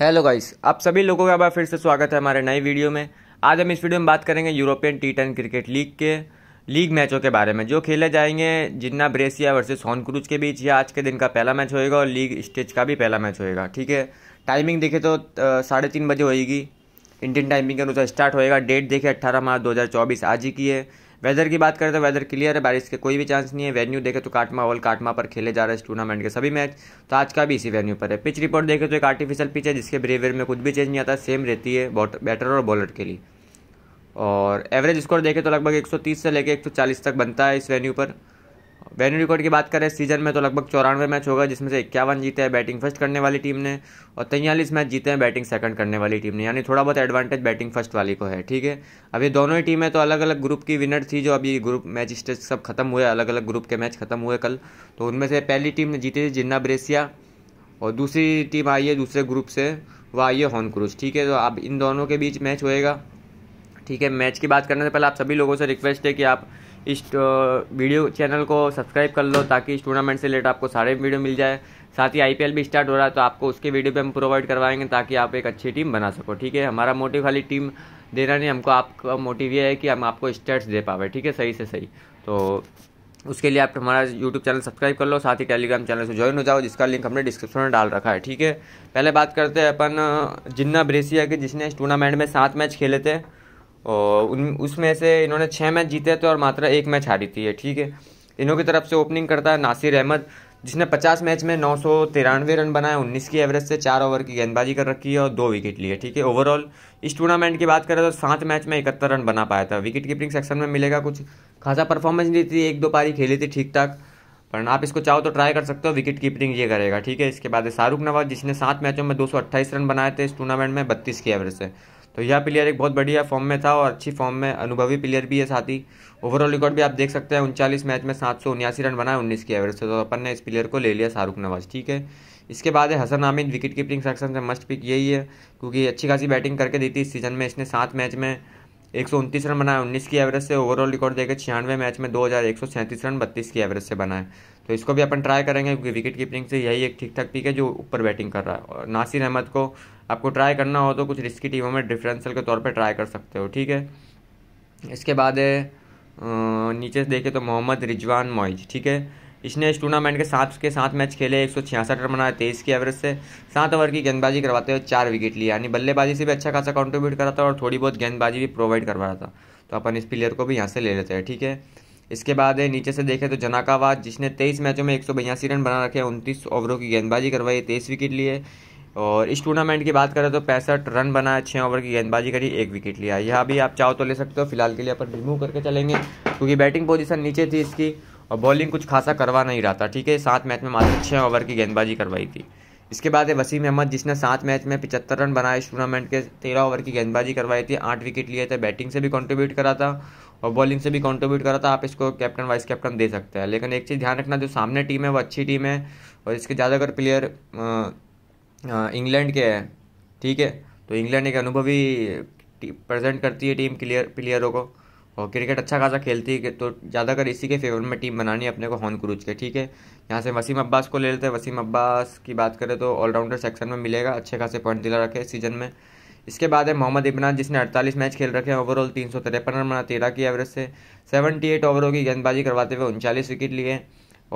hello guys आप सभी लोगों का बार फिर से स्वागत है हमारे नए वीडियो में आज हम इस वीडियो में बात करेंगे European T ten cricket league के लीग मैचों के बारे में जो खेले जाएंगे Jinnah Brescia versus Son Cruz के बीच ये आज के दिन का पहला मैच होएगा और लीग स्टेज का भी पहला मैच होएगा ठीक है टाइमिंग देखे तो साढ़े तीन बजे होएगी इंडियन टाइमिंग के अनुसार स्टार्ट होएगा डेट देखे अट्ठारह मार्च दो आज ही की है वेदर की बात करें तो वेदर क्लियर है बारिश के कोई भी चांस नहीं है वेन्यू देखें तो काटमा ऑल काटमा पर खेले जा रहे इस टूर्नामेंट के सभी मैच तो आज का भी इसी वेन्यू पर है पिच रिपोर्ट देखें तो एक आर्टिफिशियल पिच है जिसके बिहेवियर में कुछ भी चेंज नहीं आता सेम रहती है बैटर और बॉलर के लिए और एवरेज स्कोर देखें तो लगभग एक से लेकर एक तक बनता है इस वेन्यू पर वेन्यू रिकॉर्ड की बात करें सीजन में तो लगभग चौरानवे मैच होगा जिसमें से इक्यावन जीते हैं बैटिंग फर्स्ट करने वाली टीम ने और तैयलीस मैच जीते हैं बैटिंग सेकंड करने वाली टीम ने यानी थोड़ा बहुत एडवांटेज बैटिंग फर्स्ट वाली को है ठीक है अभी दोनों ही टीमें तो अलग अलग ग्रुप की विनर थी जो अभी ग्रुप मैच स्टेज सब खत्म हुए अलग अलग ग्रुप के मैच खत्म हुए कल तो उनमें से पहली टीम ने जीती थी जिन्ना ब्रेसिया और दूसरी टीम आई है दूसरे ग्रुप से वह आई है हॉनक्रूज ठीक है तो अब इन दोनों के बीच मैच होएगा ठीक है मैच की बात करने से पहले आप सभी लोगों से रिक्वेस्ट है कि आप इस वीडियो चैनल को सब्सक्राइब कर लो ताकि इस टूर्नामेंट से रिलेटेड आपको सारे वीडियो मिल जाए साथ ही आईपीएल भी स्टार्ट हो रहा है तो आपको उसके वीडियो भी हम प्रोवाइड करवाएंगे ताकि आप एक अच्छी टीम बना सको ठीक है हमारा मोटिव खाली टीम देना नहीं हमको आपका मोटिव ये है कि हम आपको स्टेट्स दे पावे ठीक है सही से सही तो उसके लिए आप हमारा यूट्यूब चैनल सब्सक्राइब कर लो साथ ही टेलीग्राम चैनल से ज्वाइन हो जाओ जिसका लिंक हमने डिस्क्रिप्शन में डाल रखा है ठीक है पहले बात करते हैं अपन जिन्ना ब्रेसिया की जिसने इस टूर्नामेंट में सात मैच खेले थे और उन उसमें से इन्होंने छः मैच जीते थे और मात्र एक मैच हारी थी ठीक है इन्हों की तरफ से ओपनिंग करता है नासिर अहमद जिसने 50 मैच में नौ सौ तिरानवे रन बनाए 19 की एवरेज से चार ओवर की गेंदबाजी कर रखी है और दो विकेट लिए ठीक है ओवरऑल इस टूर्नामेंट की बात करें तो सात मैच में इकहत्तर रन बना पाया था विकेट कीपिंग सेक्शन में मिलेगा कुछ खासा परफॉर्मेंस नहीं थी एक दो पारी खेली थी ठीक ठाक पर आप इसको चाहो तो ट्राई कर सकते हो विकेट कीपिंग ये करेगा ठीक है इसके बाद शाहरुख नवाज जिसने सात मैचों में दो रन बनाए थे इस टूर्नामेंट में बत्तीस की एवरेज से तो यह प्लेयर एक बहुत बढ़िया फॉर्म में था और अच्छी फॉर्म में अनुभवी प्लेयर भी है साथ ही ओवरऑल रिकॉर्ड भी आप देख सकते हैं उनचालीस मैच में सात सौ उन्यासी रन बनाए उन्नीस की एवरेज से तो अपन ने इस प्लेयर को ले लिया शाहरुख नवाज ठीक है इसके बाद है Hasan Amid wicket keeping section से मस्ट पिक यही है क्योंकि अच्छी खासी बैटिंग करके दी थी इस सीजन में इसने सात मैच में एक रन बनाए उन्नीस की एवरेज से ओवरऑल रिकॉर्ड देकर छियानवे मैच में दो हज़ार एक सौ सैंतीस रन बत्तीस की एवरेज से बनाए तो इसको भी अपन ट्राई करेंगे क्योंकि विकेट कीपिंग से यही एक ठीक ठाक पिक है जो ऊपर बैटिंग कर रहा है और नासिर अहमद को आपको ट्राई करना हो तो कुछ रिस्की टीमों में डिफरेंशियल के तौर पर ट्राई कर सकते हो ठीक है इसके बाद है नीचे देखे देखें तो मोहम्मद रिजवान मॉइज ठीक है इसने इस टूर्नामेंट के साथ के साथ मैच खेले एक सौ छियासठ रन बनाए तेईस की एवरेज से सात ओवर की गेंदबाजी करवाते हुए चार विकेट लिया यानी बल्लेबाजी से भी अच्छा खासा कॉन्ट्रीब्यूट करा था और थोड़ी बहुत गेंदबाजी भी प्रोवाइड करवा रहा था तो अपन इस प्लेयर को भी यहाँ से ले लेते हैं ठीक है इसके बाद नीचे से देखें तो जनाकावाद जिसने तेईस मैचों में एक रन बना रखे उनतीस ओवरों की गेंदबाजी करवाई तेईस विकेट लिए और इस टूर्नामेंट की बात करें तो पैंसठ रन बनाए छः ओवर की गेंदबाजी करी एक विकेट लिया यह भी आप चाहो तो ले सकते हो फिलहाल के लिए अपन रिमूव करके चलेंगे क्योंकि बैटिंग पोजीशन नीचे थी इसकी और बॉलिंग कुछ खासा करवा नहीं रहा था ठीक है सात मैच में मात्र छः ओवर की गेंदबाजी करवाई थी इसके बाद है वसीम अहमद जिसने सात मैच में पिचहत्तर रन बनाए इस टूर्नामेंट के तेरह ओवर की गेंदबाजी करवाई थी आठ विकेट लिए थे बैटिंग से भी कंट्रीब्यूट करा था और बॉलिंग से भी कंट्रीब्यूट करा था आप इसको कैप्टन वाइस कैप्टन दे सकते हैं लेकिन एक चीज़ ध्यान रखना जो सामने टीम है वो अच्छी टीम है और इसके ज़्यादातर प्लेयर इंग्लैंड के हैं ठीक है तो इंग्लैंड एक अनुभवी प्रेजेंट करती है टीम क्लियर प्लेयरों को और क्रिकेट अच्छा खासा खेलती है तो ज़्यादातर इसी के फेवर में टीम बनानी है अपने को हॉन क्रूज के ठीक है यहाँ से वसीम अब्बास को ले लेते हैं वसीम अब्बास की बात करें तो ऑलराउंडर सेक्शन में मिलेगा अच्छे खासे पॉइंट दिला रखे सीजन में इसके बाद है मोहम्मद इमरान जिसने 48 मैच खेल रखे हैं ओवरऑल तीन सौ तिरपन रन बना तेरह की एवरेज से 78 ओवरों की गेंदबाजी करवाते हुए उनचालीस विकेट लिए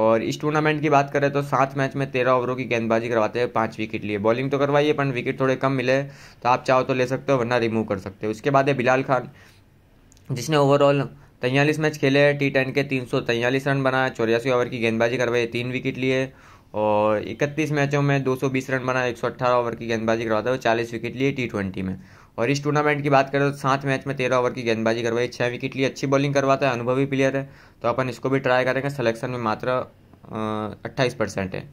और इस टूर्नामेंट की बात करें तो सात मैच में तेरह ओवरों की गेंदबाजी करवाते हुए पाँच विकेट लिए बॉलिंग तो करवाइए पर विकेट थोड़े कम मिले तो आप चाहो तो ले सकते हो वरना रिमूव कर सकते हो उसके बाद है बिलाल खान जिसने ओवरऑल तैयलीस मैच खेले हैं टी टेन के तीन सौ तैयलीस रन बनाए चौरासी ओवर की गेंदबाजी करवाई तीन विकेट लिए और इकतीस मैचों में दो सौ बीस रन बनाए एक सौ अट्ठारह ओवर की गेंदबाजी करवाते हुए चालीस विकेट लिए टी ट्वेंटी में और इस टूर्नामेंट की बात करें तो सात मैच में तेरह ओवर की गेंदबाजी करवाई छः विकेट लिए अच्छी बॉलिंग करवाता है अनुभवी प्लेयर है तो अपन इसको भी ट्राई करेंगे सलेक्शन में मात्र अट्ठाईस परसेंट है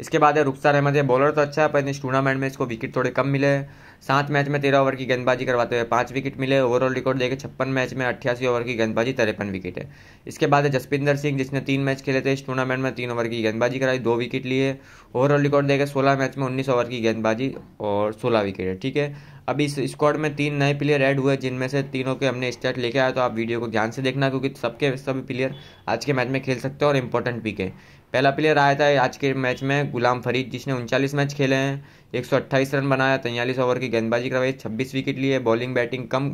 इसके बाद है रुखसार अहमद ये बॉलर तो अच्छा है पर इस टूर्नामेंट में इसको विकेट थोड़े कम मिले हैं सात मैच में तेरह ओवर की गेंदबाजी करवाते हुए पांच विकेट मिले ओवरऑल रिकॉर्ड देखे छप्पन मैच में अट्ठासी ओवर की गेंदबाजी तिरपन विकेट है इसके बाद है जसपिंदर सिंह जिसने तीन मैच खेले थे इस टूर्नामेंट में तीन ओवर की गेंदबाजी कराई दो विकेट लिए ओवरऑल रिकॉर्ड देखे सोलह मैच में उन्नीस ओवर की गेंदबाजी और सोलह विकेट है ठीक है अभी इस स्क्वाड में तीन नए प्लेयर ऐड हुए जिनमें से तीनों के हमने स्टार्ट लेके आया तो आप वीडियो को ध्यान से देखना क्योंकि सबके सभी प्लेयर आज के मैच में खेल सकते हैं और इम्पोर्टेंट पिक है पहला प्लेयर आया था आज के मैच में गुलाम फरीद जिसने उनचालीस मैच खेले हैं एक रन बनाया तैंतालीस ओवर की गेंदबाजी करवाई छब्बीस विकेट लिए बॉलिंग बैटिंग कम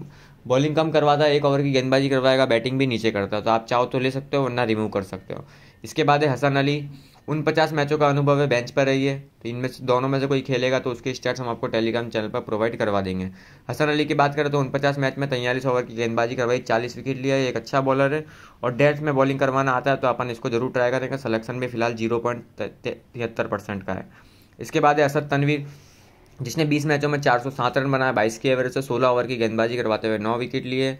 बॉलिंग कम करवाता है एक ओवर की गेंदबाजी करवाएगा बैटिंग भी नीचे करता है तो आप चाहो तो ले सकते हो वरना रिमूव कर सकते हो इसके बाद है हसन अली उन पचास मैचों का अनुभव है बेंच पर रही है तो इनमें से दोनों में से कोई खेलेगा तो उसके स्टैट्स हम आपको टेलीग्राम चैनल पर प्रोवाइड करवा देंगे हसन अली की बात करें तो उन पचास मैच में तैयारीस ओवर की गेंदबाजी करवाई चालीस विकेट लिया एक अच्छा बॉलर है और डेथ में बॉलिंग करवाना आता है तो अपन इसको जरूर ट्राई करेंगे सलेक्शन भी फिलहाल जीरो पॉइंट तिहत्तर परसेंट का है इसके बाद है असद तनवीर जिसने 20 मैचों में 407 रन बनाए 22 की एवरेज से 16 ओवर की गेंदबाजी करवाते हुए 9 विकेट लिए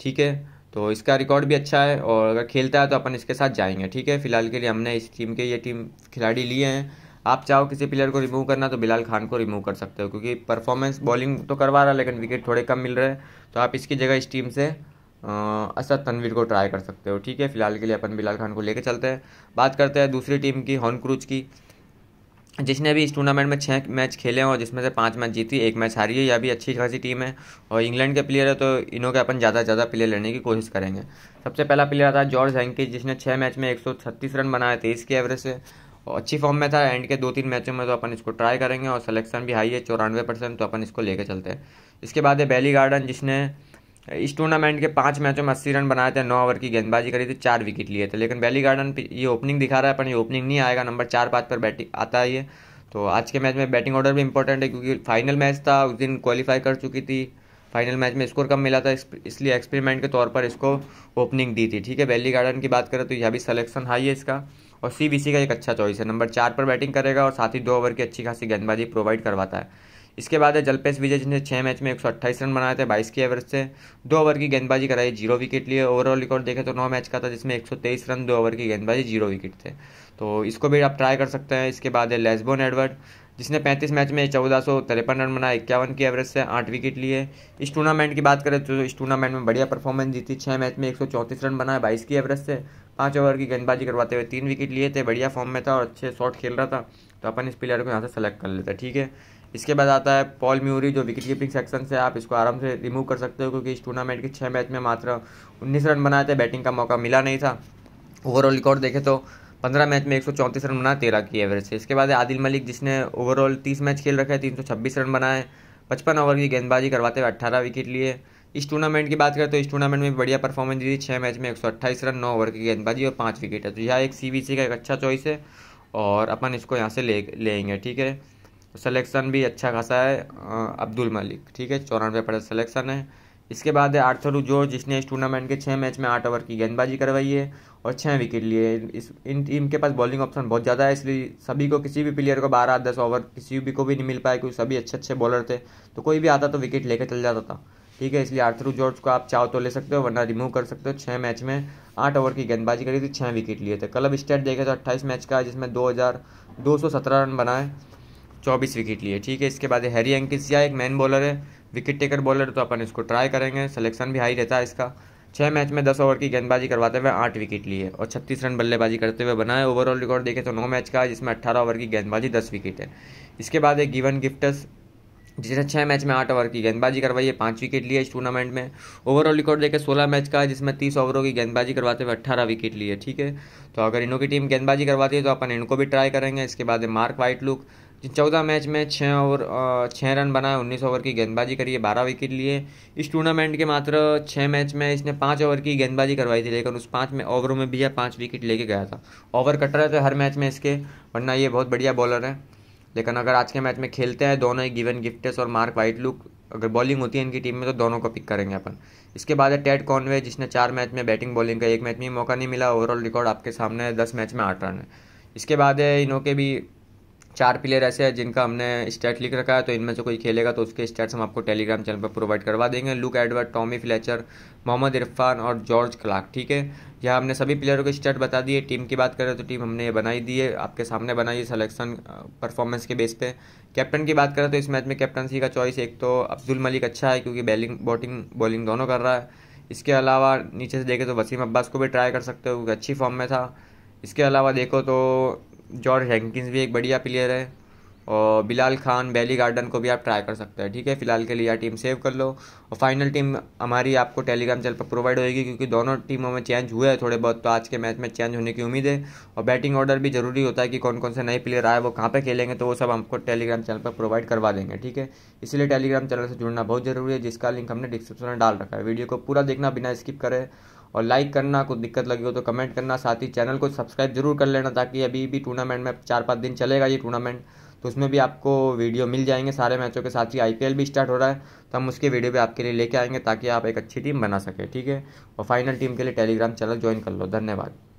ठीक है तो इसका रिकॉर्ड भी अच्छा है और अगर खेलता है तो अपन इसके साथ जाएंगे ठीक है फिलहाल के लिए हमने इस टीम के ये टीम खिलाड़ी लिए हैं आप चाहो किसी प्लेयर को रिमूव करना तो बिलाल खान को रिमूव कर सकते हो क्योंकि परफॉर्मेंस बॉलिंग तो करवा रहा है लेकिन विकेट थोड़े कम मिल रहे हैं तो आप इसकी जगह इस टीम से असद तनवीर को ट्राई कर सकते हो ठीक है फिलहाल के लिए अपन बिलाल खान को लेकर चलते हैं बात करते हैं दूसरी टीम की हॉर्न क्रूज की जिसने भी इस टूर्नामेंट में छः मैच खेले हैं और जिसमें से पाँच मैच जीती एक मैच हारी है यह भी अच्छी खासी टीम है और इंग्लैंड के प्लेयर है तो इन्हों के अपन ज़्यादा से ज़्यादा प्लेयर लेने की कोशिश करेंगे सबसे पहला प्लेयर आता है जॉर्ज हैंकी जिसने छः मैच में एक रन बनाए थे इसके एवरेज से और अच्छी फॉर्म में था एंड के दो तीन मैचों में तो अपन इसको ट्राई करेंगे और सलेक्शन भी हाई है चौरानवे परसेंट तो अपन इसको लेकर चलते हैं इसके बाद है बैली गार्डन जिसने इस टूर्नामेंट के पांच मैचों में अस्सी रन बनाए थे नौ ओवर की गेंदबाजी करी थी चार विकेट लिए थे लेकिन वैली गार्डन ये ओपनिंग दिखा रहा है पर ये ओपनिंग नहीं आएगा नंबर चार पाँच पर बैटिंग आता है ये तो आज के मैच में बैटिंग ऑर्डर भी इंपॉर्टेंट है क्योंकि फाइनल मैच था उस दिन क्वालिफाई कर चुकी थी फाइनल मैच में स्कोर कम मिला था इसलिए एक्सपेरिमेंट के तौर पर इसको ओपनिंग दी थी ठीक है वैली गार्डन की बात करें तो यह भी सलेक्शन हाई है इसका और सी का एक अच्छा चॉइस है नंबर चार पर बैटिंग करेगा और साथ ही दो ओवर की अच्छी खासी गेंदबाजी प्रोवाइड करवाता है इसके बाद है जलपेश विजय जिसने छः मैच में एक रन बनाए थे बाईस की एवरेज से दो ओवर की गेंदबाजी कराई जीरो विकेट लिए ओवरऑल रिकॉर्ड देखें तो नौ मैच का था जिसमें एक रन दो ओवर की गेंदबाजी जीरो विकेट थे तो इसको भी आप ट्राई कर सकते हैं इसके बाद है लेसबोन एडवर्ड जिसने 35 मैच में चौदह सौ तिरपन रन बनाए इक्यावन की एवरेज से आठ विकेट लिए इस टूर्नामेंट की बात करें तो इस टूर्नामेंट में बढ़िया परफॉर्मेंस दी थी छः मैच में एक सौ चौंतीस रन बनाए बाईस की एवरेज से पाँच ओवर की गेंदबाजी करवाते हुए तीन विकेट लिए थे बढ़िया फॉर्म में था और अच्छे शॉट खेल रहा था तो अपन इस प्लेयर को यहाँ से सेलेक्ट कर लेते ठीक है इसके बाद आता है पॉल म्यूरी जो विकेट कीपिंग सेक्शन से आप इसको आराम से रिमूव कर सकते हो क्योंकि इस टूर्नामेंट के छः मैच में मात्र उन्नीस रन बनाए थे बैटिंग का मौका मिला नहीं था ओवरऑल रिकॉर्ड देखे तो पंद्रह मैच में एक सौ चौंतीस रन बनाए तेरह की एवरेज से इसके बाद आदिल मलिक जिसने ओवरऑल तीस मैच खेल रखे तीन सौ छब्बीस रन बनाए पचपन ओवर की गेंदबाजी करवाते हुए अट्ठारह विकेट लिए इस टूर्नामेंट की बात करें तो इस टूर्नामेंट में बढ़िया परफॉर्मेंस दी थी छः मैच में एक सौ अट्ठाईस रन नौ ओवर की गेंदबाजी और पाँच विकेट है तो यह एक सी का एक अच्छा चॉइस है और अपन इसको यहाँ से ले लेंगे ठीक है तो सलेक्शन भी अच्छा खासा है अब्दुल मलिक ठीक है चौरानवे परसेंट सलेक्शन है इसके बाद है आर्थर जो जिसने इस टूर्नामेंट के छः मैच में आठ ओवर की गेंदबाजी करवाई है और छः विकेट लिए इस इन टीम के पास बॉलिंग ऑप्शन बहुत ज़्यादा है इसलिए सभी को किसी भी प्लेयर को बारह दस ओवर किसी भी को भी नहीं मिल पाया क्योंकि सभी अच्छे अच्छे बॉलर थे तो कोई भी आता तो विकेट लेकर चल जाता था ठीक है इसलिए आर्थर जॉर्ज को आप चाहो तो ले सकते हो वरना रिमूव कर सकते हो छः मैच में आठ ओवर की गेंदबाजी करी थी छः विकेट लिए थे कल अब स्टेट देखे तो अट्ठाईस मैच का जिसमें दो हज़ार दो सौ सत्रह रन बनाए चौबीस विकेट लिए ठीक है इसके बाद हैरी एंकिसिया एक मैन बॉलर है विकेट टेकर बॉलर तो अपन इसको ट्राई करेंगे सलेक्शन भी हाई रहता है इसका छः मैच में दस ओवर की गेंदबाजी करवाते हुए आठ विकेट लिए और छत्तीस रन बल्लेबाजी करते हुए बनाए ओवरऑल रिकॉर्ड देखें तो नौ मैच का जिसमें अट्ठारह ओवर की गेंदबाजी दस विकेट है इसके बाद एक गिवन गिफ्टस जिसने छः मैच में आठ ओवर की गेंदबाजी करवाई है पाँच विकेट लिए इस टूर्नामेंट में ओवरऑल रिकॉर्ड देखे सोलह मैच का जिसमें तीस ओवरों की गेंदबाजी करवाते हुए अट्ठारह विकेट लिए ठीक है तो अगर इनों की टीम गेंदबाजी करवाती है तो अपन इनको भी ट्राई करेंगे इसके बाद मार्क वाइट लुक चौदह मैच में छः ओवर छः रन बनाए उन्नीस ओवर की गेंदबाजी करी है बारह विकेट लिए इस टूर्नामेंट के मात्र छः मैच में इसने पाँच ओवर की गेंदबाजी करवाई थी लेकिन उस पाँच में ओवरों में भी यह पाँच विकेट लेके गया था ओवर कट रहे थे हर मैच में इसके वरना ये बहुत बढ़िया बॉलर है लेकिन अगर आज के मैच में खेलते हैं दोनों ही गिवन गिफ्टेस और मार्क वाइट लुक अगर बॉलिंग होती है इनकी टीम में तो दोनों को पिक करेंगे अपन इसके बाद है टेड कॉनवे जिसने चार मैच में बैटिंग बॉलिंग का एक मैच में मौका नहीं मिला ओवरऑल रिकॉर्ड आपके सामने है दस मैच में आठ रन है इसके बाद है इनों के भी चार प्लेयर ऐसे हैं जिनका हमने स्टैट लिख रखा है तो इनमें से कोई खेलेगा तो उसके स्टैट्स हम आपको टेलीग्राम चैनल पर प्रोवाइड करवा देंगे look Edward Tommy Fletcher Mohammad Irfan और जॉर्ज क्लार्क ठीक है यहाँ हमने सभी प्लेयरों के स्टैट बता दिए टीम की बात करें तो टीम हमने ये बनाई दी है आपके सामने बनाई है सलेक्शन परफॉर्मेंस के बेस पे कैप्टन की बात करें तो इस मैच में कैप्टनसी का चॉइस एक तो अब्दुल मलिक अच्छा है क्योंकि बैलिंग बॉटिंग बॉलिंग दोनों कर रहा है इसके अलावा नीचे से देखें तो वसीम अब्बास को भी ट्राई कर सकते हो क्योंकि अच्छी फॉर्म में था इसके अलावा देखो तो जॉर्ज हैंकिस भी एक बढ़िया प्लेयर है और बिलाल खान बैली गार्डन को भी आप ट्राई कर सकते हैं ठीक है फिलहाल के लिए यह टीम सेव कर लो और फाइनल टीम हमारी आपको टेलीग्राम चैनल पर प्रोवाइड होगी क्योंकि दोनों टीमों में चेंज हुए हैं थोड़े बहुत तो आज के मैच में चेंज होने की उम्मीद है और बैटिंग ऑर्डर भी जरूरी होता है कि कौन कौन से नए प्लेयर आए वो कहाँ पर खेलेंगे तो वो सब हमको टेलीग्राम चैनल पर प्रोवाइड करवा देंगे ठीक है इसलिए टेलीग्राम चैनल से जुड़ना बहुत जरूरी है जिसका लिंक हमने डिस्क्रिप्शन में डाल रखा है वीडियो को पूरा देखना बिना स्किप करें और लाइक करना कुछ दिक्कत लगी हो तो कमेंट करना साथ ही चैनल को सब्सक्राइब जरूर कर लेना ताकि अभी भी टूर्नामेंट में चार पाँच दिन चलेगा ये टूर्नामेंट तो उसमें भी आपको वीडियो मिल जाएंगे सारे मैचों के साथ ही आई भी स्टार्ट हो रहा है तो हम उसके वीडियो भी आपके लिए लेके आएंगे ताकि आप एक अच्छी टीम बना सकें ठीक है और फाइनल टीम के लिए टेलीग्राम चैनल ज्वाइन कर लो धन्यवाद